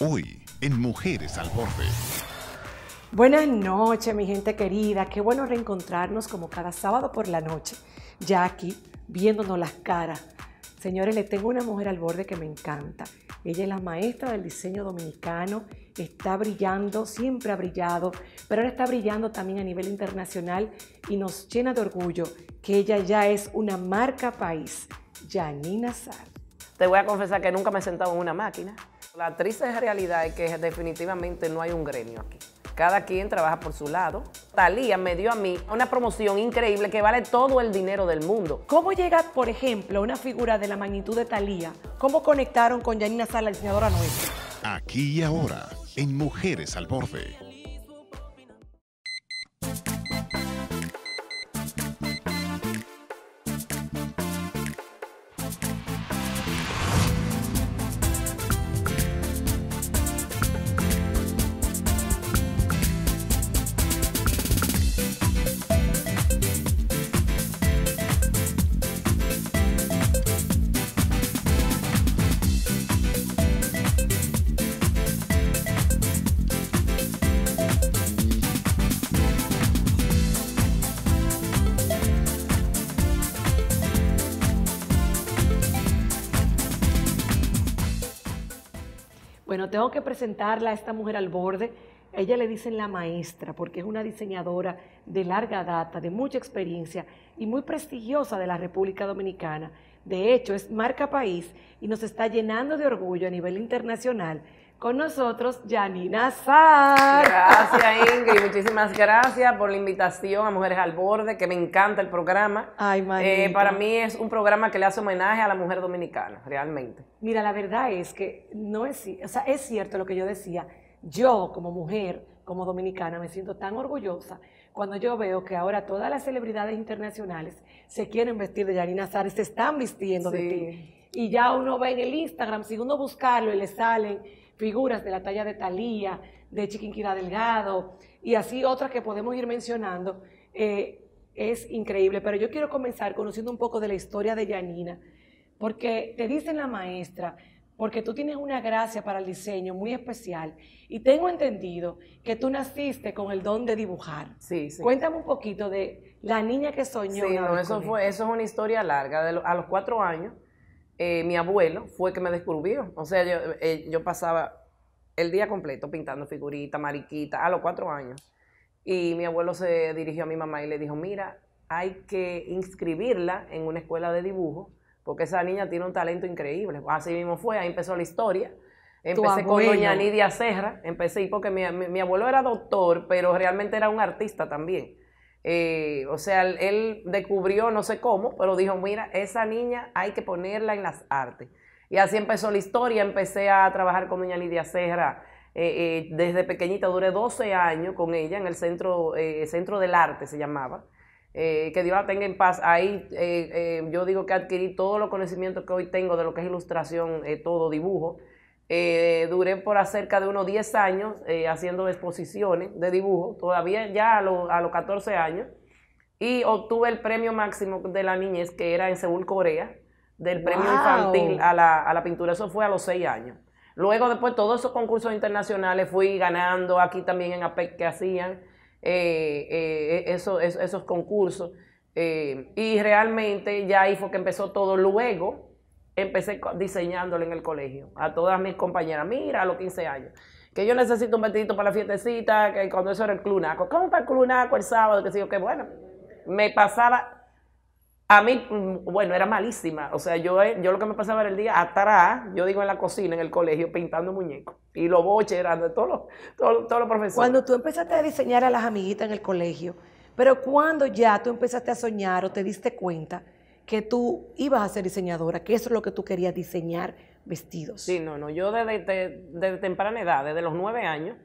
Hoy, en Mujeres al Borde. Buenas noches, mi gente querida. Qué bueno reencontrarnos como cada sábado por la noche, ya aquí, viéndonos las caras. Señores, le tengo una mujer al borde que me encanta. Ella es la maestra del diseño dominicano, está brillando, siempre ha brillado, pero ahora está brillando también a nivel internacional y nos llena de orgullo que ella ya es una marca país, Janina Sar. Te voy a confesar que nunca me he sentado en una máquina. La triste realidad es que definitivamente no hay un gremio aquí. Cada quien trabaja por su lado. Talía me dio a mí una promoción increíble que vale todo el dinero del mundo. ¿Cómo llega, por ejemplo, una figura de la magnitud de Talía? ¿Cómo conectaron con Janina Sala, la diseñadora nuestra? Aquí y ahora, en Mujeres al Borde. Bueno, tengo que presentarla a esta mujer al borde. Ella le dicen la maestra porque es una diseñadora de larga data, de mucha experiencia y muy prestigiosa de la República Dominicana. De hecho, es marca país y nos está llenando de orgullo a nivel internacional con nosotros Janina Sar. Gracias, Ingrid. Muchísimas gracias por la invitación a Mujeres al Borde, que me encanta el programa. Ay, eh, Para mí es un programa que le hace homenaje a la mujer dominicana, realmente. Mira, la verdad es que no es, o sea, es cierto lo que yo decía. Yo, como mujer, como dominicana, me siento tan orgullosa cuando yo veo que ahora todas las celebridades internacionales se quieren vestir de Janina Sá, se están vistiendo de ti. Y ya uno ve en el Instagram, si uno buscarlo y le salen figuras de la talla de Talía, de Chiquinquira Delgado y así otras que podemos ir mencionando, eh, es increíble. Pero yo quiero comenzar conociendo un poco de la historia de Yanina, porque te dicen la maestra, porque tú tienes una gracia para el diseño muy especial y tengo entendido que tú naciste con el don de dibujar. Sí, sí. Cuéntame un poquito de la niña que soñó. Sí, eso, fue, eso es una historia larga. a los cuatro años eh, mi abuelo fue que me descubrió. O sea, eh, yo, pasaba el día completo pintando figuritas, mariquitas, a los cuatro años. Y mi abuelo se dirigió a mi mamá y le dijo, mira, hay que inscribirla en una escuela de dibujo porque esa niña tiene un talento increíble. Pues así mismo fue, ahí empezó la historia. Empecé con doña Nidia Serra, empecé porque mi abuelo era doctor, pero realmente era un artista también. Eh, o sea, él descubrió, no sé cómo, pero dijo, mira, esa niña hay que ponerla en las artes. Y así empezó la historia, empecé a trabajar con doña Lidia Serra eh, eh, desde pequeñita, duré 12 años con ella en el Centro, centro del Arte, se llamaba. que Dios la tenga en paz. Ahí yo digo que adquirí todos los conocimientos que hoy tengo de lo que es ilustración, todo dibujo. Eh, duré por cerca de unos 10 años eh, haciendo exposiciones de dibujo, todavía ya a, los 14 años, y obtuve el premio máximo de la niñez, que era en Seúl, Corea, del premio infantil a la, pintura. Eso fue a los 6 años. Luego, después, todos esos concursos internacionales fui ganando aquí también en APEC que hacían eh, e, esos concursos. y realmente ya ahí fue que empezó todo. Luego, empecé diseñándole en el colegio a todas mis compañeras. Mira, a los 15 años. Que yo necesito un vestidito para la fiestecita, que cuando eso era el clunaco. ¿Cómo para el clunaco el sábado? Que sé bueno. Me pasaba. A mí, mm, bueno, era malísima. O sea, yo, eh, yo lo que me pasaba era el día atrás, yo digo en la cocina, en el colegio, pintando muñecos. Y los boches eran de todos todos los profesores. Cuando tú empezaste a diseñar a las amiguitas en el colegio, pero cuando ya tú empezaste a soñar o te diste cuenta que tú ibas a ser diseñadora, que eso es lo que tú querías diseñar vestidos. Sí, no, no, yo desde, temprana edad, desde los nueve años,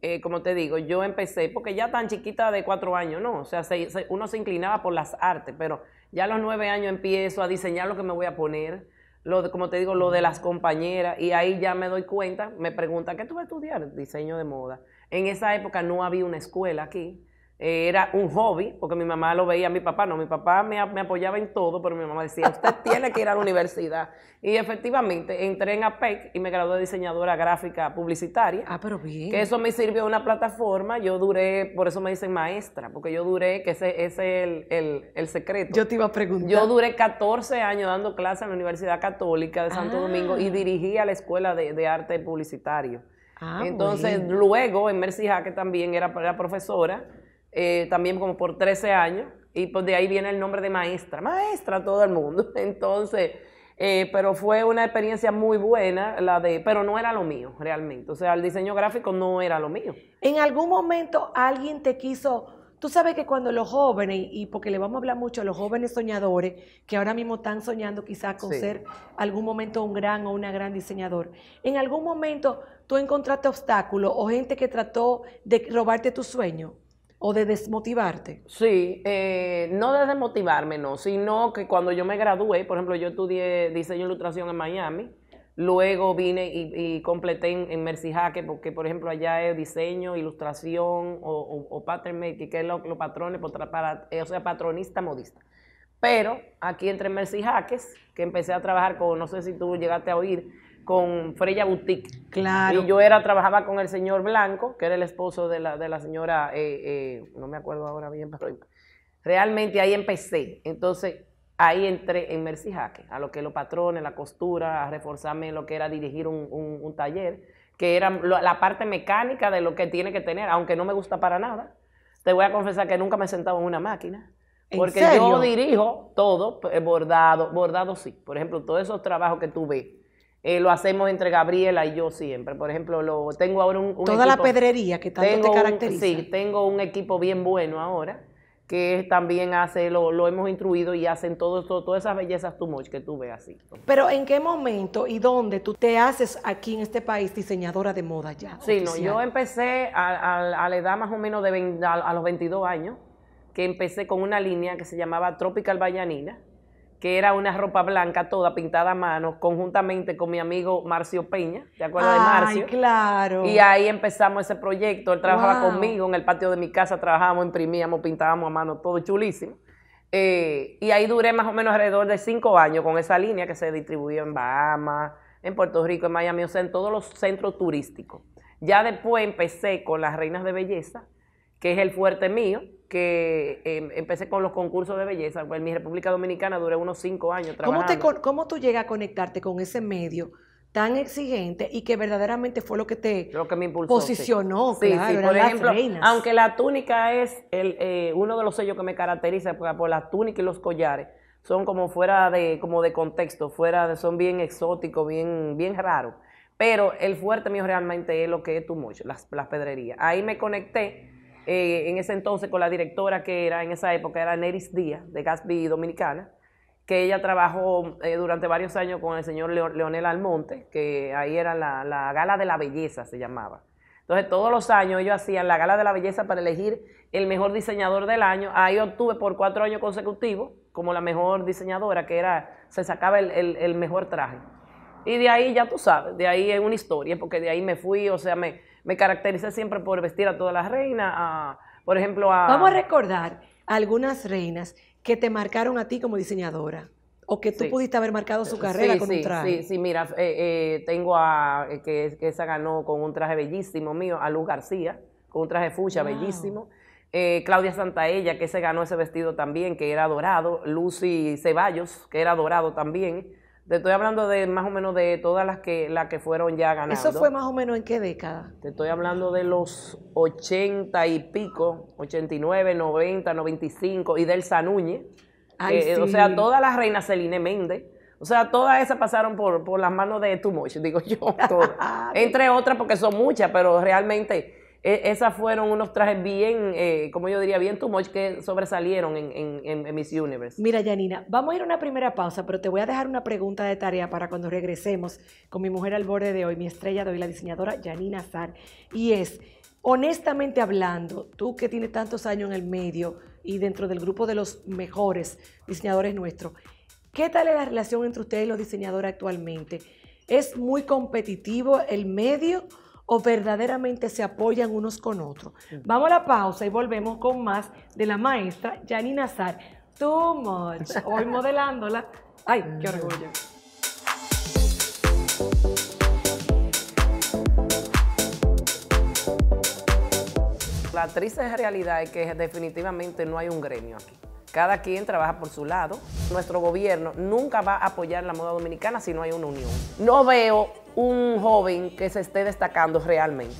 eh, como te digo, yo empecé, porque ya tan chiquita de cuatro años, no, o sea, uno se inclinaba por las artes, pero ya a los nueve años empiezo a diseñar lo que me voy a poner, lo como te digo, lo de las compañeras, y ahí ya me doy cuenta, me preguntan, ¿qué tú vas a estudiar? Diseño de moda. En esa época no había una escuela aquí, eh, era un hobby, porque mi mamá lo veía, mi papá no, mi papá me, apoyaba en todo, pero mi mamá decía, usted tiene que ir a la universidad. Y efectivamente, entré en APEC y me gradué de diseñadora gráfica publicitaria. Ah, pero bien. Que eso me sirvió una plataforma, yo duré, por eso me dicen maestra, porque yo duré, que ese, es el, el, el, secreto. Yo te iba a preguntar. Yo duré 14 años dando clases en la Universidad Católica de Santo ah. Domingo y dirigía la Escuela de, Arte Publicitario. Ah, Entonces, luego en Mercy Jaque también era, era profesora eh, también como por 13 años, y pues de ahí viene el nombre de maestra, maestra todo el mundo. Entonces, eh, pero fue una experiencia muy buena, la de, pero no era lo mío realmente, o sea, el diseño gráfico no era lo mío. ¿En algún momento alguien te quiso... Tú sabes que cuando los jóvenes, y porque le vamos a hablar mucho a los jóvenes soñadores, que ahora mismo están soñando quizás con ser algún momento un gran o una gran diseñador, en algún momento tú encontraste obstáculos o gente que trató de robarte tu sueño o de desmotivarte? Sí, eh, no de desmotivarme, no, sino que cuando yo me gradué, por ejemplo, yo estudié diseño e ilustración en Miami, luego vine y, completé en, Mercy Hacker, porque por ejemplo allá es diseño, ilustración o, o, pattern making, que es los patrones, para, para, eh, o sea, patronista modista. Pero aquí entre Mercy Hackers, que empecé a trabajar con, no sé si tú llegaste a oír, con Freya Boutique. Claro. Y yo era, trabajaba con el señor Blanco, que era el esposo de la, de la señora, eh, eh, no me acuerdo ahora bien, pero realmente ahí empecé. Entonces, ahí entré en Mercy Jaque, a lo que los patrones, la costura, a reforzarme en lo que era dirigir un, taller, que era la parte mecánica de lo que tiene que tener, aunque no me gusta para nada. Te voy a confesar que nunca me he sentado en una máquina. Porque yo dirijo todo, eh, bordado, bordado sí. Por ejemplo, todos esos trabajos que tú ves, eh, lo hacemos entre Gabriela y yo siempre. Por ejemplo, lo tengo ahora un, Toda la pedrería que tanto te caracteriza. sí, tengo un equipo bien bueno ahora que también hace, lo, hemos instruido y hacen todo, todo, todas esas bellezas tu much que tú ves así. Pero ¿en qué momento y dónde tú te haces aquí en este país diseñadora de moda ya? Sí, no, yo empecé a, la edad más o menos de a, los 22 años, que empecé con una línea que se llamaba Tropical Vallanina, que era una ropa blanca toda pintada a mano, conjuntamente con mi amigo Marcio Peña, ¿te acuerdas de Marcio? claro. Y ahí empezamos ese proyecto, él trabajaba conmigo en el patio de mi casa, trabajábamos, imprimíamos, pintábamos a mano, todo chulísimo. Eh, y ahí duré más o menos alrededor de cinco años con esa línea que se distribuyó en Bahamas, en Puerto Rico, en Miami, o sea, en todos los centros turísticos. Ya después empecé con las reinas de belleza, que es el fuerte mío, que em, empecé con los concursos de belleza. Pues, en mi República Dominicana duré unos cinco años trabajando. ¿Cómo, tú llegas a conectarte con ese medio? tan exigente y que verdaderamente fue lo que te lo que me posicionó, Por ejemplo, aunque la túnica es el, eh, uno de los sellos que me caracteriza, por, la túnica y los collares, son como fuera de, como de contexto, fuera de, son bien exóticos, bien, bien raros. Pero el fuerte mío realmente es lo que es tu mocho, las, las pedrerías. Ahí me conecté eh, en ese entonces con la directora que era en esa época, era Neris Díaz, de Gasby Dominicana, que ella trabajó eh, durante varios años con el señor Leonel Almonte, que ahí era la, gala de la belleza, se llamaba. Entonces, todos los años ellos hacían la gala de la belleza para elegir el mejor diseñador del año. Ahí obtuve por cuatro años consecutivos como la mejor diseñadora, que era, se sacaba el mejor traje. Y de ahí ya tú sabes, de ahí es una historia, porque de ahí me fui, o sea, me, me caractericé siempre por vestir a todas las reinas, por ejemplo, a... Vamos a recordar algunas reinas que te marcaron a ti como diseñadora o que tú pudiste haber marcado su carrera con un traje. Sí, sí, mira, eh, eh, tengo a, eh, que, que, esa ganó con un traje bellísimo mío, a Luz García, con un traje fucha bellísimo. Claudia Santaella, que se ganó ese vestido también, que era dorado. Lucy Ceballos, que era dorado también. Te estoy hablando de más o menos de todas las que, las que fueron ya ganando. ¿Eso fue más o menos en qué década? Te estoy hablando de los 80 y pico, 89, 90, 95, y del Sanúñez. O sea, todas las reinas Celine Méndez. O sea, todas esas pasaron por, por las manos de Too Much, digo yo. Entre otras, porque son muchas, pero realmente e, esas fueron unos trajes bien, eh, como yo diría, bien too much que sobresalieron en, en, en, Miss Universe. Mira, Janina, vamos a ir a una primera pausa, pero te voy a dejar una pregunta de tarea para cuando regresemos con mi mujer al borde de hoy, mi estrella de hoy, la diseñadora Janina Zar. Y es, honestamente hablando, tú que tienes tantos años en el medio y dentro del grupo de los mejores diseñadores nuestros, ¿qué tal es la relación entre ustedes y los diseñadores actualmente? ¿Es muy competitivo el medio? o verdaderamente se apoyan unos con otros. Mm. Vamos a la pausa y volvemos con más de la maestra Janine Nazar. Too much. Hoy modelándola. Ay, qué orgullo. La triste realidad es que definitivamente no hay un gremio aquí. Cada quien trabaja por su lado. Nuestro gobierno nunca va a apoyar la moda dominicana si no hay una unión. No veo un joven que se esté destacando realmente.